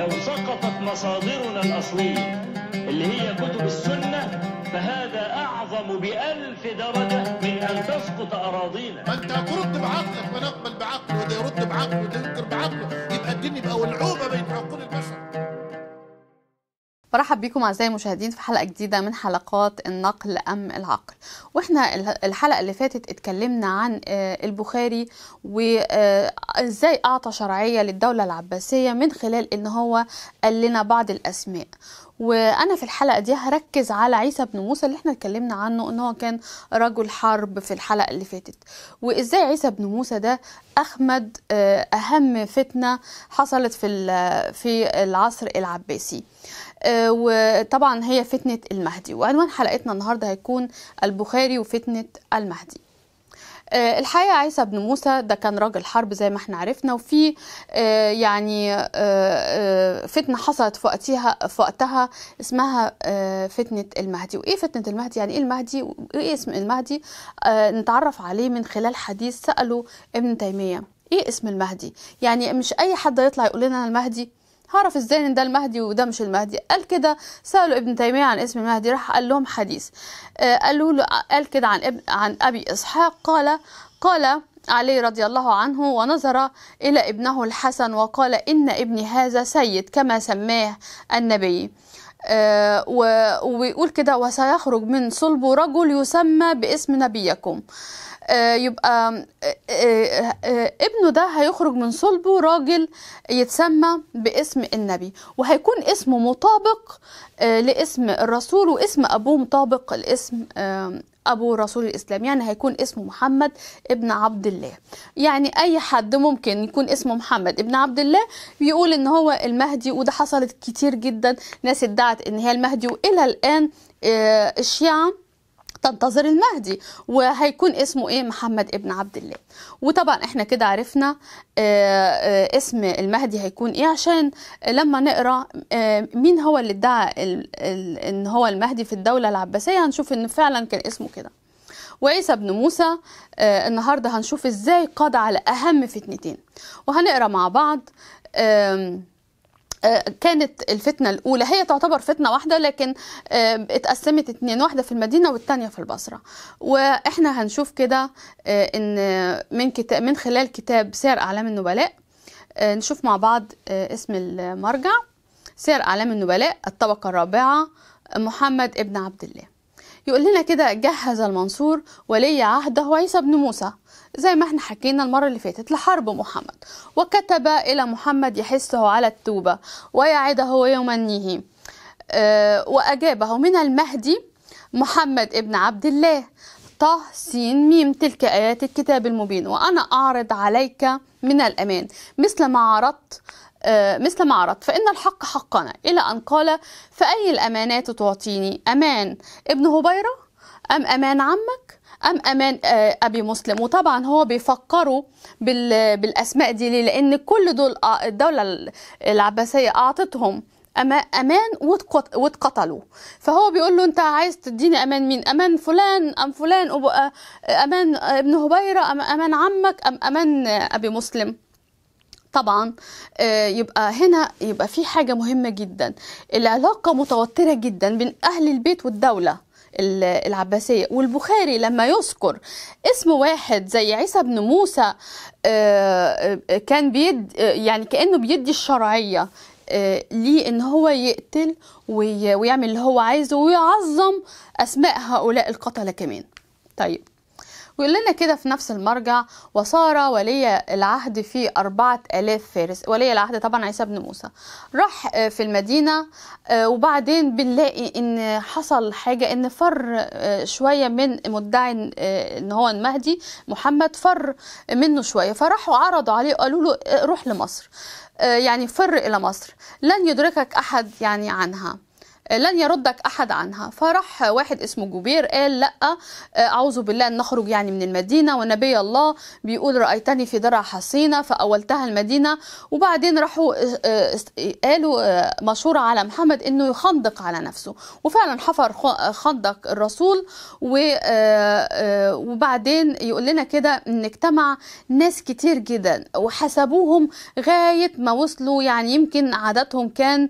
لو سقطت مصادرنا الأصلية اللي هي كتب السنة فهذا أعظم بألف درجة من أن تسقط أراضينا ما أنت هترد بعقلك ما نقبل بعقله وده يرد بعقله وده ينكر بعقله يبقى الدين يبقى ولعوبة بين عقول البشر برحب بيكم اعزائي المشاهدين في حلقه جديده من حلقات النقل ام العقل واحنا الحلقه اللي فاتت اتكلمنا عن آه، البخاري وازاي آه، اعطى شرعيه للدوله العباسيه من خلال ان هو قال لنا بعض الاسماء وانا في الحلقه دي هركز على عيسى بن موسى اللي احنا اتكلمنا عنه ان هو كان رجل حرب في الحلقه اللي فاتت وازاي عيسى بن موسى ده اخمد آه، اهم فتنه حصلت في في العصر العباسي آه، وطبعا هي فتنة المهدي وعنوان حلقتنا النهاردة هيكون البخاري وفتنة المهدي آه، الحقيقة عيسى بن موسى ده كان راجل حرب زي ما احنا عرفنا وفي آه، يعني فتنة حصلت في وقتها في وقتها اسمها فتنة المهدي وإيه فتنة المهدي يعني إيه المهدي وإيه اسم المهدي نتعرف عليه من خلال حديث سأله ابن تيمية إيه اسم المهدي يعني مش أي حد يطلع يقول لنا المهدي هعرف ازاي ان ده المهدي وده مش المهدي قال كده سالوا ابن تيميه عن اسم المهدي راح قال لهم حديث آه، قالوا له قال كده عن ابن عن ابي اسحاق قال قال علي رضي الله عنه ونظر الى ابنه الحسن وقال ان ابني هذا سيد كما سماه النبي آه وبيقول كده وسيخرج من صلبه رجل يسمى باسم نبيكم آه، يبقى آه، آه، ابنه ده هيخرج من صلبه راجل يتسمى باسم النبي وهيكون اسمه مطابق لاسم الرسول واسم ابوه مطابق لاسم ابو رسول الاسلام يعني هيكون اسمه محمد ابن عبد الله يعني اي حد ممكن يكون اسمه محمد ابن عبد الله بيقول ان هو المهدي وده حصلت كتير جدا ناس ادعت ان هي المهدي والى الان الشيعة تنتظر المهدي وهيكون اسمه ايه محمد ابن عبد الله وطبعا احنا كده عرفنا آه، آه، اسم المهدي هيكون ايه عشان لما نقرا آه، مين هو اللي ادعى ان هو المهدي في الدوله العباسيه هنشوف ان فعلا كان اسمه كده وعيسى بن موسى النهارده هنشوف ازاي قضى على اهم فتنتين وهنقرا مع بعض آه، كانت الفتنة الأولى هي تعتبر فتنة واحدة لكن آه، اتقسمت اتنين واحدة في المدينة والتانية في البصرة وإحنا هنشوف كده آه، إن من, كتاب من خلال كتاب سير أعلام النبلاء نشوف مع بعض اسم المرجع سير أعلام النبلاء الطبقة الرابعة محمد ابن عبد الله يقول لنا كده جهز المنصور ولي عهده عيسى بن موسى زي ما احنا حكينا المرة اللي فاتت لحرب محمد وكتب إلى محمد يحثه على التوبة ويعده ويمنيه آه، وأجابه من المهدي محمد ابن عبد الله طه سين ميم تلك آيات الكتاب المبين وأنا أعرض عليك من الأمان مثل ما عرضت آه، مثل ما عرضت فإن الحق حقنا إلى أن قال فأي الأمانات تعطيني أمان ابن هبيرة أم أمان عمك أم أمان آه، أبي مسلم وطبعا هو بيفكروا بالأسماء دي ليه لأن كل دول آه، الدولة العباسية أعطتهم امان واتقتلوا فهو بيقول له انت عايز تديني امان مين امان فلان ام فلان آه، امان ابن هبيره ام امان عمك ام امان ابي مسلم طبعا يبقى هنا يبقى في حاجه مهمه جدا العلاقه متوتره جدا بين اهل البيت والدوله العباسية والبخاري لما يذكر اسم واحد زي عيسى بن موسى آه، آه، كان بيد آه، يعني كأنه بيدي الشرعية ليه ان هو يقتل ويعمل اللي هو عايزه ويعظم اسماء هؤلاء القتلة كمان طيب كلنا كده في نفس المرجع وصار ولي العهد في أربعة آلاف فارس ولي العهد طبعا عيسى بن موسى راح آه، في المدينة آه، وبعدين بنلاقي ان حصل حاجة ان فر آه، شوية من مدعي ان هو المهدي محمد فر منه شوية فراحوا عرضوا عليه قالوا له روح لمصر يعني فر إلى مصر لن يدركك أحد يعني عنها لن يردك احد عنها فراح واحد اسمه جبير قال لا آه، اعوذ بالله ان نخرج يعني من المدينه ونبي الله بيقول رايتني في درع حصينه فاولتها المدينه وبعدين راحوا آه، آه، قالوا مشوره على محمد انه يخندق على نفسه وفعلا حفر خندق الرسول وبعدين يقول لنا كده ان اجتمع ناس كتير جدا وحسبوهم غايه ما وصلوا يعني يمكن عددهم كان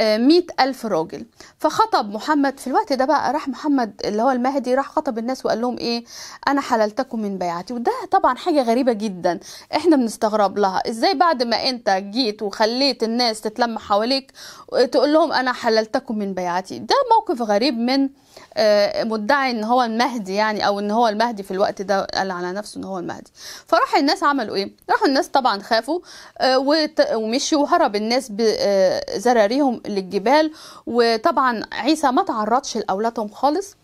مئة ألف راجل فخطب محمد في الوقت ده بقى راح محمد اللي هو المهدي راح خطب الناس وقال لهم ايه انا حللتكم من بيعتي وده طبعا حاجه غريبه جدا احنا بنستغرب لها ازاي بعد ما انت جيت وخليت الناس تتلم حواليك تقول لهم انا حللتكم من بيعتي ده موقف غريب من آه، مدعي ان هو المهدي يعني او ان هو المهدي في الوقت ده قال على نفسه ان هو المهدي فراح الناس عملوا ايه راحوا الناس طبعا خافوا آه، ومشوا وهرب الناس بزراريهم آه، للجبال وطبعا عيسى ما تعرضش لاولادهم خالص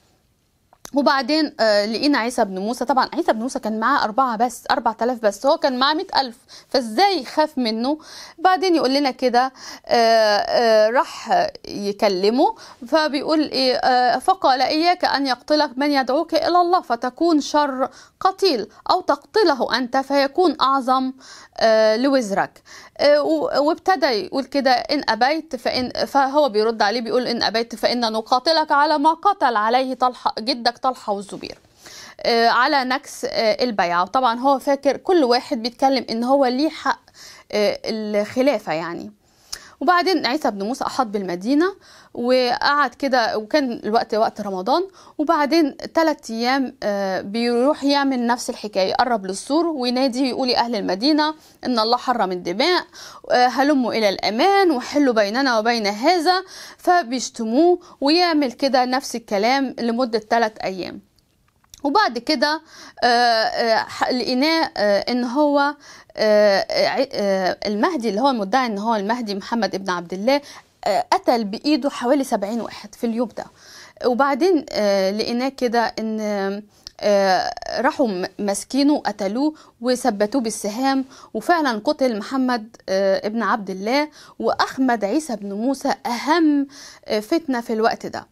وبعدين آه، لقينا عيسى بن موسى طبعا عيسى بن موسى كان معاه أربعة بس أربعة آلاف بس هو كان معاه مئة ألف فإزاي يخاف منه بعدين يقول لنا كده آه، آه، راح يكلمه فبيقول إيه فقال إياك أن يقتلك من يدعوك إلى الله فتكون شر قتيل أو تقتله أنت فيكون أعظم لوزرك وابتدى يقول كده إن أبيت فإن فهو بيرد عليه بيقول إن أبيت فإن نقاتلك على ما قتل عليه طلحة جدك طلحه والزبير آه، على نكس آه، البيعه وطبعا هو فاكر كل واحد بيتكلم ان هو ليه حق آه، الخلافه يعني وبعدين عيسى بن موسى أحاط بالمدينة وقعد كده وكان الوقت وقت رمضان وبعدين ثلاث أيام آه، بيروح يعمل نفس الحكاية يقرب للسور وينادي يقول أهل المدينة إن الله حرم الدماء آه، هلموا إلى الأمان وحلوا بيننا وبين هذا فبيشتموه ويعمل كده نفس الكلام لمدة ثلاث أيام وبعد كده آه، آه، لقيناه آه، ان هو المهدي اللي هو المدعي ان هو المهدي محمد ابن عبد الله قتل بايده حوالي 70 واحد في اليوم ده وبعدين لقيناه كده ان راحوا ماسكينه وقتلوه وثبتوه بالسهام وفعلا قتل محمد ابن عبد الله واحمد عيسى بن موسى اهم فتنه في الوقت ده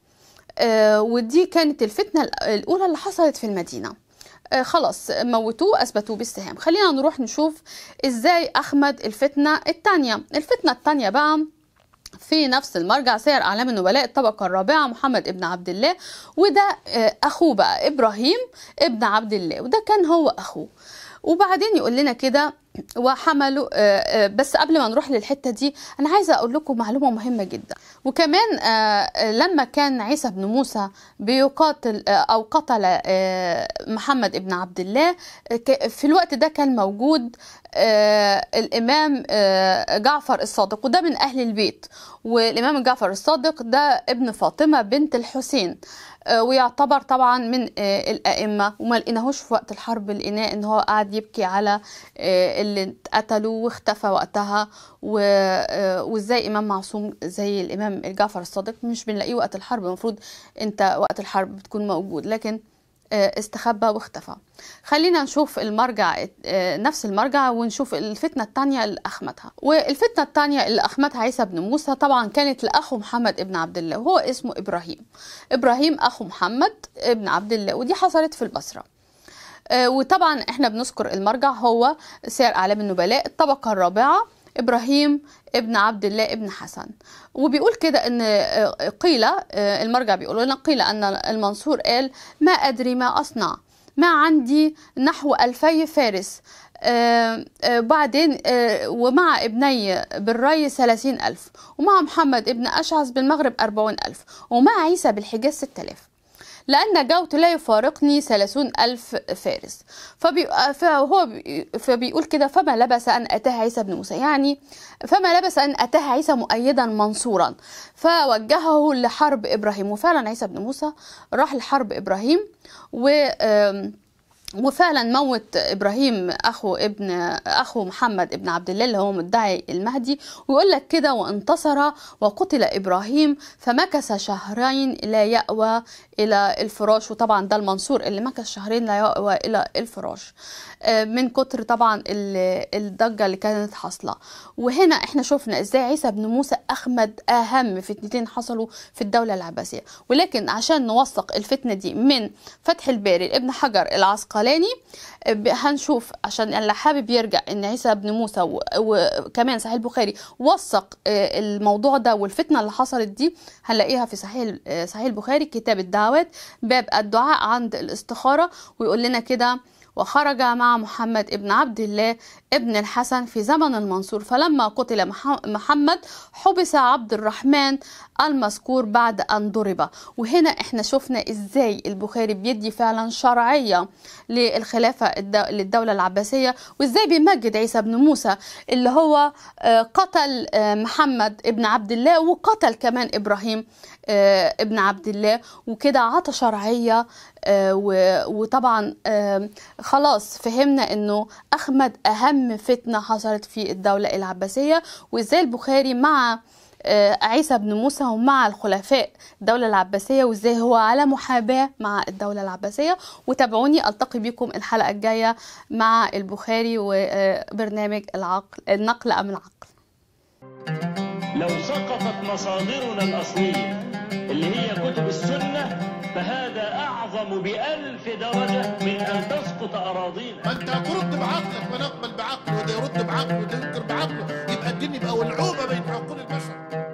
آه، ودي كانت الفتنة الأولى اللي حصلت في المدينة آه خلاص موتوه اثبتوه بالسهام خلينا نروح نشوف ازاي اخمد الفتنه الثانيه الفتنه الثانيه بقى في نفس المرجع سير اعلام النبلاء الطبقه الرابعه محمد ابن عبد الله وده آه اخوه بقى ابراهيم ابن عبد الله وده كان هو اخوه وبعدين يقول لنا كده وحملوا آه، آه، بس قبل ما نروح للحته دي انا عايزه اقول لكم معلومه مهمه جدا وكمان آه، لما كان عيسى بن موسى بيقاتل او قتل محمد ابن عبد الله في الوقت ده كان موجود الامام جعفر الصادق وده من اهل البيت والامام جعفر الصادق ده ابن فاطمه بنت الحسين آه، ويعتبر طبعا من آه، الأئمة وما لقيناهوش في وقت الحرب لقيناه إن هو قاعد يبكي على آه، اللي اتقتلوا واختفى وقتها وإزاي إمام معصوم زي الإمام الجعفر الصادق مش بنلاقيه وقت الحرب المفروض أنت وقت الحرب بتكون موجود لكن آه، استخبى واختفى خلينا نشوف المرجع آه، نفس المرجع ونشوف الفتنة الثانية اللي أخمتها والفتنة الثانية اللي أخمتها عيسى بن موسى طبعا كانت لأخو محمد ابن عبد الله وهو اسمه إبراهيم إبراهيم أخو محمد ابن عبد الله ودي حصلت في البصرة آه، وطبعا احنا بنذكر المرجع هو سير أعلام النبلاء الطبقة الرابعة إبراهيم ابن عبد الله ابن حسن وبيقول كده ان آه، قيل آه، المرجع بيقول لنا قيل ان المنصور قال ما أدري ما أصنع ما عندي نحو ألفي فارس آه، بعدين ومع ابني بالري ثلاثين ألف ومع محمد ابن أشعث بالمغرب أربعون ألف ومع عيسى بالحجاز ستة آلاف لأن جوت لا يفارقني ثلاثون ألف فارس فهو فبيقول كده فما لبس أن أتاه عيسى بن موسى يعني فما لبس أن أتاه عيسى مؤيدا منصورا فوجهه لحرب إبراهيم وفعلا عيسى بن موسى راح لحرب إبراهيم و وفعلا موت ابراهيم اخو ابن اخو محمد ابن عبد الله اللي هو مدعي المهدي ويقول لك كده وانتصر وقتل ابراهيم فمكث شهرين لا يأوى الى الفراش وطبعا ده المنصور اللي مكث شهرين لا يأوى الى الفراش آه، من كتر طبعا الضجه اللي كانت حاصله وهنا احنا شفنا ازاي عيسى بن موسى اخمد اهم فتنتين حصلوا في الدوله العباسيه ولكن عشان نوثق الفتنه دي من فتح الباري لابن حجر العسقلاني الاولاني آه، هنشوف عشان اللي حابب يرجع ان عيسى بن موسى وكمان صحيح البخاري وثق آه، الموضوع ده والفتنه اللي حصلت دي هنلاقيها في صحيح صحيح آه، البخاري كتاب الدعوات باب الدعاء عند الاستخاره ويقول لنا كده وخرج مع محمد ابن عبد الله ابن الحسن في زمن المنصور فلما قتل محمد حبس عبد الرحمن المذكور بعد أن ضرب وهنا احنا شفنا ازاي البخاري بيدي فعلا شرعية للخلافة للدولة العباسية وازاي بيمجد عيسى بن موسى اللي هو آه، قتل آه، محمد ابن عبد الله وقتل كمان إبراهيم آه، ابن عبد الله وكده عطى شرعية آه، وطبعا آه، خلاص فهمنا انه اخمد اهم فتنه حصلت في الدوله العباسيه وازاي البخاري مع آه، عيسى بن موسى ومع الخلفاء الدولة العباسية وازاي هو على محاباة مع الدولة العباسية وتابعوني ألتقي بكم الحلقة الجاية مع البخاري وبرنامج العقل النقل أم العقل لو سقطت مصادرنا الأصلية اللي هي كتب السنة فهذا أعظم بألف درجة من أن تسقط أراضينا ما أنت بعقلك ونقبل بعقله وده يرد بعقله وده ينكر بعقله يبقى الدين يبقى ولعوبة بين عقول البشر